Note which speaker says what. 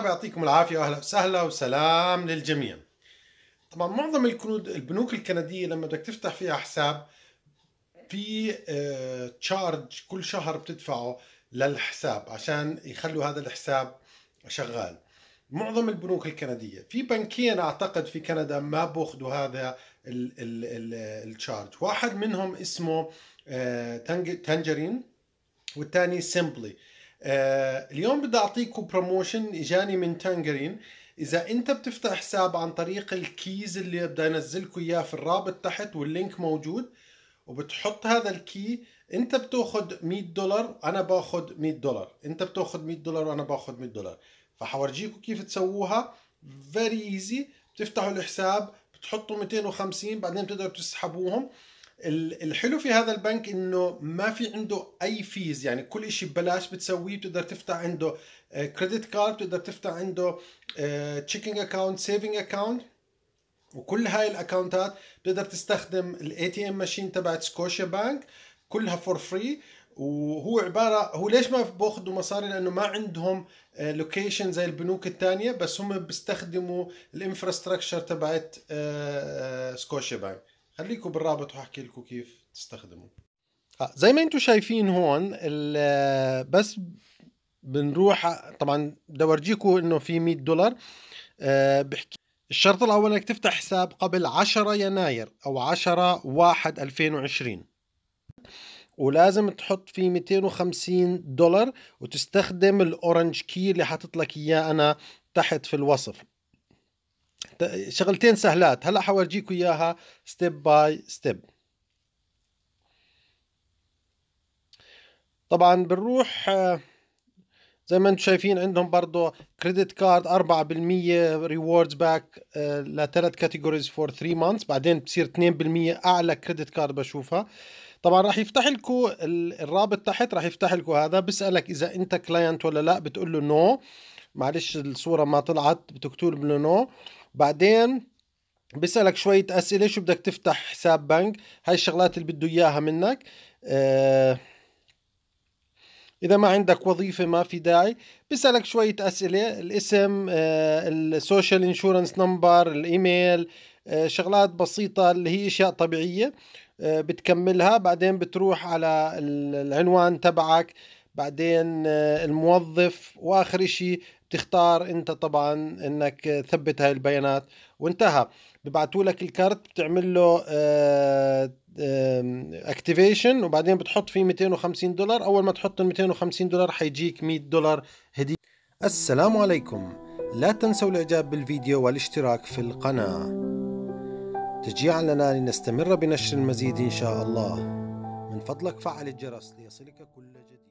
Speaker 1: مرحبا يعطيكم العافية وأهلا وسهلا وسلام للجميع طبعا معظم الكنود البنوك الكندية لما بدك تفتح فيها حساب في تشارج آه، كل شهر بتدفعه للحساب عشان يخلوا هذا الحساب شغال معظم البنوك الكندية في بنكين أعتقد في كندا ما بأخذوا هذا التشارج واحد منهم اسمه آه، تنجرين والثاني سيمبلي آه، اليوم بدي اعطيكم بروموشن اجاني من تانجرين اذا انت بتفتح حساب عن طريق الكيز اللي بدي انزلكم اياه في الرابط تحت واللينك موجود وبتحط هذا الكي انت بتاخذ 100 دولار انا باخذ 100 دولار انت بتاخذ 100 دولار وانا باخذ 100 دولار فحورجيكم كيف تسووها فيري ايزي بتفتحوا الحساب بتحطوا 250 بعدين بتقدروا تسحبوهم الحلو في هذا البنك انه ما في عنده اي فيز يعني كل شيء ببلاش بتسويه بتقدر تفتح عنده كريدت آه، كارد بتقدر تفتح عنده تشيكينج اكاونت سيفينج اكاونت وكل هاي الاكونتات بتقدر تستخدم الاي تي ام ماشين تبعت سكوشيا بانك كلها فور فري وهو عباره هو ليش ما باخذوا مصاري لانه ما عندهم لوكيشن آه، زي البنوك الثانيه بس هم بيستخدموا الانفراستراكشر تبعت سكوشيا آه، بانك خليكم بالرابط وحكي لكم كيف تستخدموا آه، زي ما انتم شايفين هون بس بنروح طبعا بدي اورجيكم انه في 100 دولار آه، بحكي الشرط الاول انك تفتح حساب قبل 10 يناير او 10 1 2020 ولازم تحط فيه 250 دولار وتستخدم الاورنج كي اللي حاطط لك اياه انا تحت في الوصف شغلتين سهلات هلا حورجيكم اياها ستيب باي ستيب طبعا بنروح آه، زي ما انتم شايفين عندهم برضه كريدت كارد 4% ريوردز باك لثلاث كاتيجوريز فور 3 مانثس بعدين بتصير 2% اعلى كريدت كارد بشوفها طبعا راح يفتح لكم الرابط تحت راح يفتح لكم هذا بيسالك اذا انت كلاينت ولا لا بتقول له نو no. معلش الصوره ما طلعت بتكتب له نو بعدين بيسألك شوية أسئلة شو بدك تفتح حساب بنك هاي الشغلات اللي بده إياها منك آه إذا ما عندك وظيفة ما في داعي بيسألك شوية أسئلة الاسم آه السوشيال انشورنس نمبر الإيميل آه، شغلات بسيطة اللي هي أشياء طبيعية آه، بتكملها بعدين بتروح على العنوان تبعك بعدين آه، الموظف واخر شيء بتختار انت طبعا انك تثبت هاي البيانات وانتهى ببعثوا لك الكارت بتعمل له اكتيفيشن آه، وبعدين بتحط فيه 250 دولار اول ما تحط ال 250 دولار حيجيك 100 دولار هديه السلام عليكم لا تنسوا الاعجاب بالفيديو والاشتراك في القناه تشجيعا لنا لنستمر بنشر المزيد ان شاء الله من فضلك فعل الجرس ليصلك كل جديد